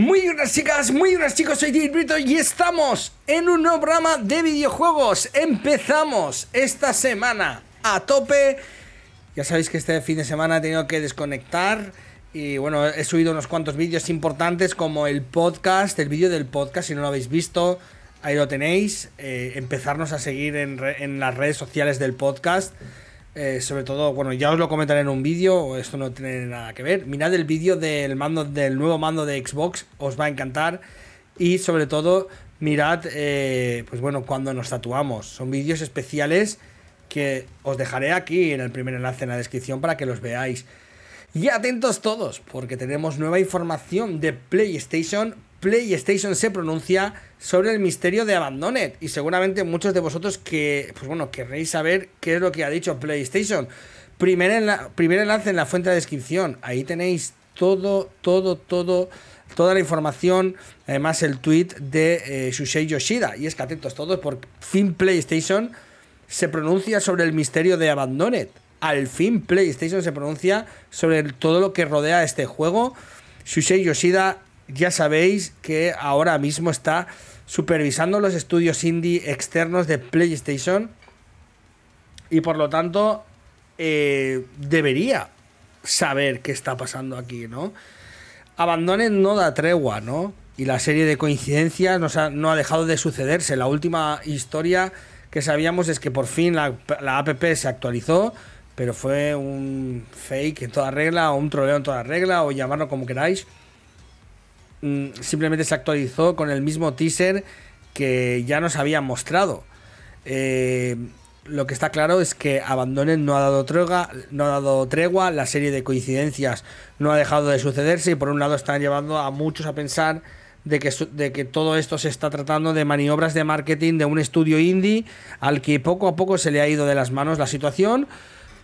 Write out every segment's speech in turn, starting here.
Muy buenas chicas, muy buenas chicos, soy David Brito y estamos en un nuevo programa de videojuegos. Empezamos esta semana a tope. Ya sabéis que este fin de semana he tenido que desconectar y bueno, he subido unos cuantos vídeos importantes como el podcast, el vídeo del podcast, si no lo habéis visto, ahí lo tenéis. Eh, empezarnos a seguir en las redes sociales del podcast. Eh, sobre todo, bueno, ya os lo comentaré en un vídeo, esto no tiene nada que ver. Mirad el vídeo del mando del nuevo mando de Xbox, os va a encantar. Y sobre todo, mirad, eh, pues bueno, cuando nos tatuamos. Son vídeos especiales que os dejaré aquí en el primer enlace en la descripción para que los veáis. Y atentos todos, porque tenemos nueva información de PlayStation PlayStation se pronuncia sobre el misterio de Abandoned y seguramente muchos de vosotros que, pues bueno, querréis saber qué es lo que ha dicho PlayStation. Primer, enlace en la fuente de descripción, ahí tenéis todo, todo, todo, toda la información, además el tweet de eh, Yoshida. Y es que atentos todos, por fin PlayStation se pronuncia sobre el misterio de Abandoned. Al fin PlayStation se pronuncia sobre todo lo que rodea este juego. Shushei Yoshida ya sabéis que ahora mismo está supervisando los estudios indie externos de PlayStation y por lo tanto eh, debería saber qué está pasando aquí, ¿no? Abandonen no da tregua, ¿no? Y la serie de coincidencias no ha dejado de sucederse. La última historia que sabíamos es que por fin la, la app se actualizó, pero fue un fake en toda regla, o un troleo en toda regla, o llamarlo como queráis. Mm, simplemente se actualizó con el mismo teaser que ya nos habían mostrado. Eh, lo que está claro es que Abandonen no ha dado tregua, no ha dado tregua, la serie de coincidencias no ha dejado de sucederse y por un lado están llevando a muchos a pensar de que, de que todo esto se está tratando de maniobras de marketing de un estudio indie al que poco a poco se le ha ido de las manos la situación,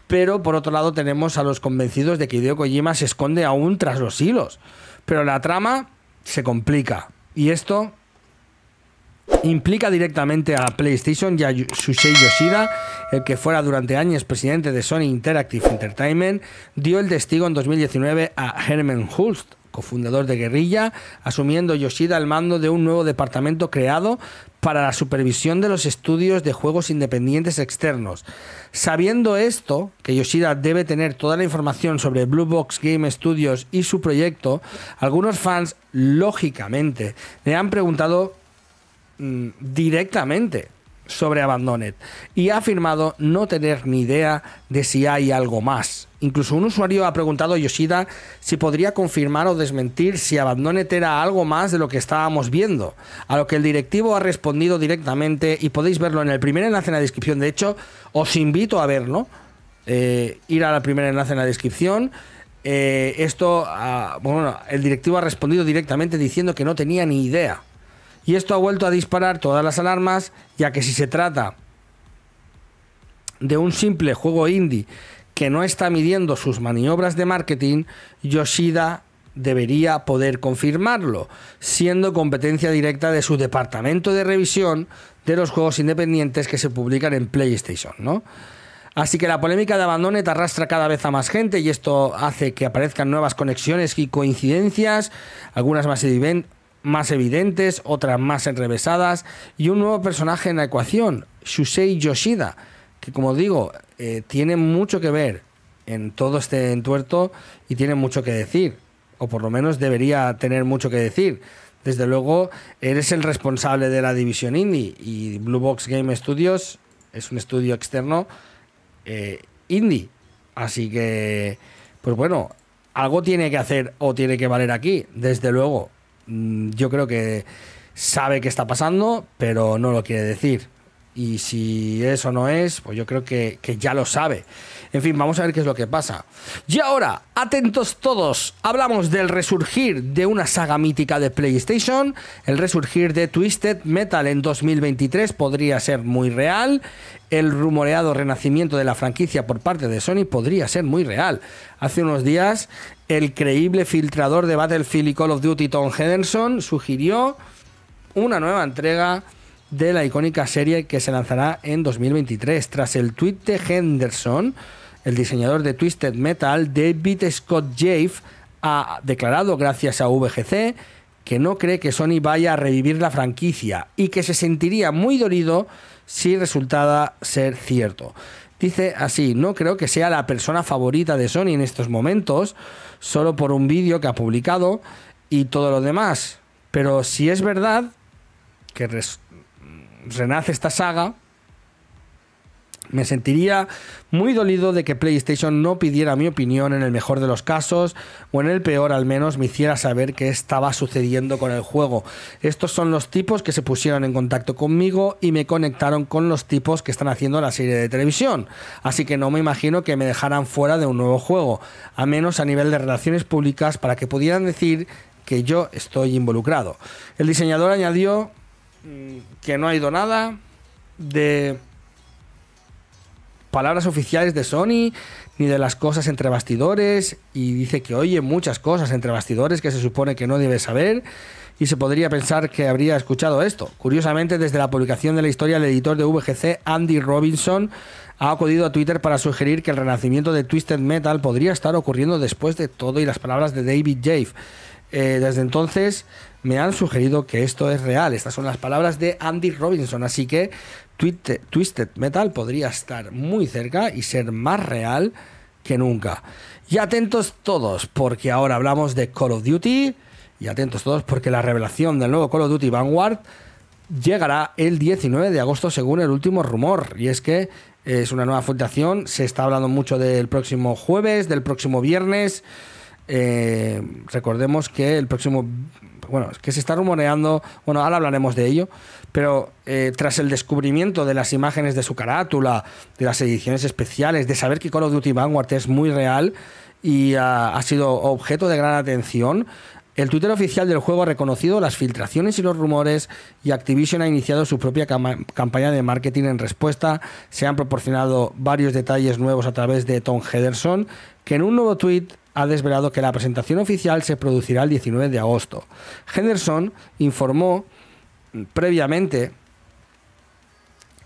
pero por otro lado tenemos a los convencidos de que Hideo Kojima se esconde aún tras los hilos. Pero la trama se complica. Y esto implica directamente a PlayStation y a Yoshida, el que fuera durante años presidente de Sony Interactive Entertainment, dio el testigo en 2019 a Herman Hulst, cofundador de Guerrilla, asumiendo Yoshida el mando de un nuevo departamento creado para la supervisión de los estudios de juegos independientes externos. Sabiendo esto, que Yoshida debe tener toda la información sobre Blue Box Game Studios y su proyecto, algunos fans, lógicamente, le han preguntado mm, directamente sobre Abandoned y ha afirmado no tener ni idea de si hay algo más. Incluso un usuario ha preguntado a Yoshida si podría confirmar o desmentir si Abandoned era algo más de lo que estábamos viendo, a lo que el directivo ha respondido directamente y podéis verlo en el primer enlace en la descripción. De hecho, os invito a verlo, eh, ir al primer enlace en la descripción. Eh, esto, ah, bueno, el directivo ha respondido directamente diciendo que no tenía ni idea y esto ha vuelto a disparar todas las alarmas, ya que si se trata de un simple juego indie que no está midiendo sus maniobras de marketing, Yoshida debería poder confirmarlo, siendo competencia directa de su departamento de revisión de los juegos independientes que se publican en PlayStation, ¿no? Así que la polémica de Abandonet arrastra cada vez a más gente y esto hace que aparezcan nuevas conexiones y coincidencias, algunas más, más evidentes, otras más enrevesadas, y un nuevo personaje en la ecuación, Shusei Yoshida, que como digo, eh, tiene mucho que ver en todo este entuerto y tiene mucho que decir, o por lo menos debería tener mucho que decir. Desde luego, eres el responsable de la división indie y Blue Box Game Studios es un estudio externo eh, indie. Así que, pues bueno, algo tiene que hacer o tiene que valer aquí, desde luego. Mm, yo creo que sabe qué está pasando, pero no lo quiere decir. Y si eso no es, pues yo creo que, que, ya lo sabe. En fin, vamos a ver qué es lo que pasa. Y ahora, atentos todos, hablamos del resurgir de una saga mítica de PlayStation. El resurgir de Twisted Metal en 2023 podría ser muy real. El rumoreado renacimiento de la franquicia por parte de Sony podría ser muy real. Hace unos días, el creíble filtrador de Battlefield y Call of Duty Tom Henderson sugirió una nueva entrega de la icónica serie que se lanzará en 2023. Tras el tweet de Henderson, el diseñador de Twisted Metal, David Scott Jaffe, ha declarado, gracias a VGC, que no cree que Sony vaya a revivir la franquicia y que se sentiría muy dolido si resultara ser cierto. Dice así, no creo que sea la persona favorita de Sony en estos momentos, solo por un vídeo que ha publicado y todo lo demás. Pero si es verdad que, res renace esta saga, me sentiría muy dolido de que PlayStation no pidiera mi opinión en el mejor de los casos, o en el peor al menos me hiciera saber qué estaba sucediendo con el juego. Estos son los tipos que se pusieron en contacto conmigo y me conectaron con los tipos que están haciendo la serie de televisión, así que no me imagino que me dejaran fuera de un nuevo juego, a menos a nivel de relaciones públicas para que pudieran decir que yo estoy involucrado. El diseñador añadió Mm, que no ha ido nada de palabras oficiales de Sony, ni de las cosas entre bastidores, y dice que oye muchas cosas entre bastidores que se supone que no debe saber, y se podría pensar que habría escuchado esto. Curiosamente, desde la publicación de la historia, el editor de VGC, Andy Robinson, ha acudido a Twitter para sugerir que el renacimiento de Twisted Metal podría estar ocurriendo después de todo y las palabras de David Jaffe. Eh, desde entonces me han sugerido que esto es real. Estas son las palabras de Andy Robinson, así que Twisted, Twisted Metal podría estar muy cerca y ser más real que nunca. Y atentos todos, porque ahora hablamos de Call of Duty. Y atentos todos, porque la revelación del nuevo Call of Duty Vanguard llegará el 19 de agosto, según el último rumor. Y es que es una nueva fundación. Se está hablando mucho del próximo jueves, del próximo viernes. Eh, recordemos que el próximo, bueno, es que se está rumoreando, bueno, ahora hablaremos de ello, pero eh, tras el descubrimiento de las imágenes de su carátula, de las ediciones especiales, de saber que Call of Duty Vanguard es muy real y ah, ha, sido objeto de gran atención, el Twitter oficial del juego ha reconocido las filtraciones y los rumores y Activision ha iniciado su propia campaña de marketing en respuesta. Se han proporcionado varios detalles nuevos a través de Tom Henderson, que en un nuevo tweet ha desvelado que la presentación oficial se producirá el 19 de agosto. Henderson informó mm, previamente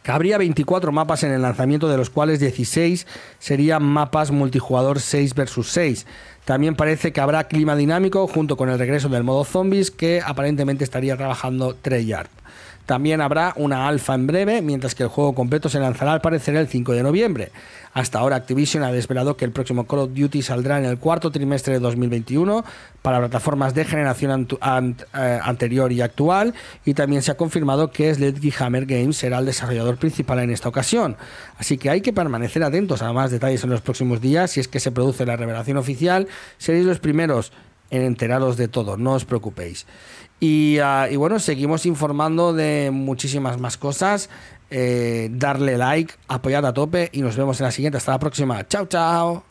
que habría 24 mapas en el lanzamiento, de los cuales 16 serían mapas multijugador 6 vs 6. También parece que habrá clima dinámico junto con el regreso del modo zombies que aparentemente estaría trabajando Treyarch. También habrá una alfa en breve, mientras que el juego completo se lanzará al parecer el 5 de noviembre. Hasta ahora Activision ha desvelado que el próximo Call of Duty saldrá en el cuarto trimestre de 2021 para plataformas de generación eh, anterior y actual y también se ha confirmado que Sledgehammer Hammer Games será el desarrollador principal en esta ocasión. Así que hay que permanecer atentos a más detalles en los próximos días. Si es que se produce la revelación oficial, seréis los primeros en enteraros de todo, no os preocupéis. Ah, y, bueno, seguimos informando de muchísimas más cosas. Eh, darle like, apoyad a tope y nos vemos en la siguiente. Hasta la próxima. Chao, chao.